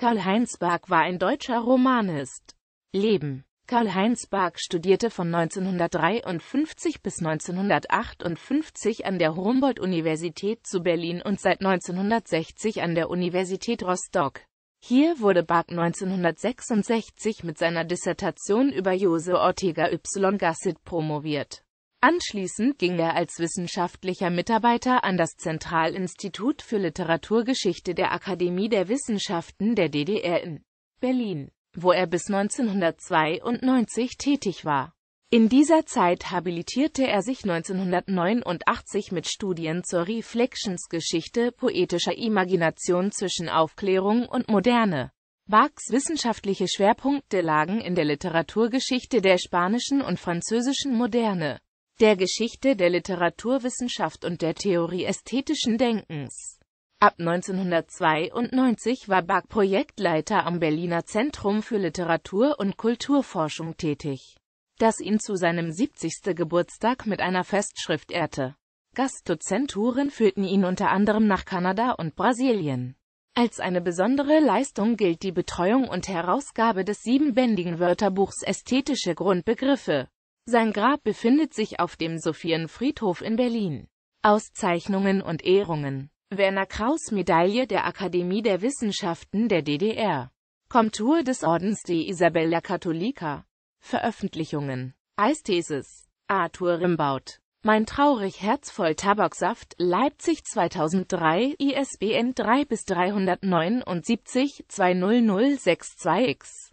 Karl-Heinz Bark war ein deutscher Romanist. Leben Karl-Heinz Bark studierte von 1953 bis 1958 an der Humboldt-Universität zu Berlin und seit 1960 an der Universität Rostock. Hier wurde Bark 1966 mit seiner Dissertation über Jose Ortega y Gasset promoviert Anschließend ging er als wissenschaftlicher Mitarbeiter an das Zentralinstitut für Literaturgeschichte der Akademie der Wissenschaften der DDR in Berlin, wo er bis 1992 tätig war. In dieser Zeit habilitierte er sich 1989 mit Studien zur Reflections-Geschichte poetischer Imagination zwischen Aufklärung und Moderne. Wachs wissenschaftliche Schwerpunkte lagen in der Literaturgeschichte der spanischen und französischen Moderne der Geschichte der Literaturwissenschaft und der Theorie ästhetischen Denkens. Ab 1992 war Back Projektleiter am Berliner Zentrum für Literatur- und Kulturforschung tätig, das ihn zu seinem 70. Geburtstag mit einer Festschrift ehrte. Gastdozenturen führten ihn unter anderem nach Kanada und Brasilien. Als eine besondere Leistung gilt die Betreuung und Herausgabe des siebenbändigen Wörterbuchs Ästhetische Grundbegriffe sein Grab befindet sich auf dem Sophienfriedhof in Berlin. Auszeichnungen und Ehrungen Werner Kraus Medaille der Akademie der Wissenschaften der DDR Komtur des Ordens de Isabella Cattolica Veröffentlichungen Eisthesis Arthur Rimbaud Mein traurig Herz voll Tabaksaft Leipzig 2003 ISBN 3 bis 379 20062 X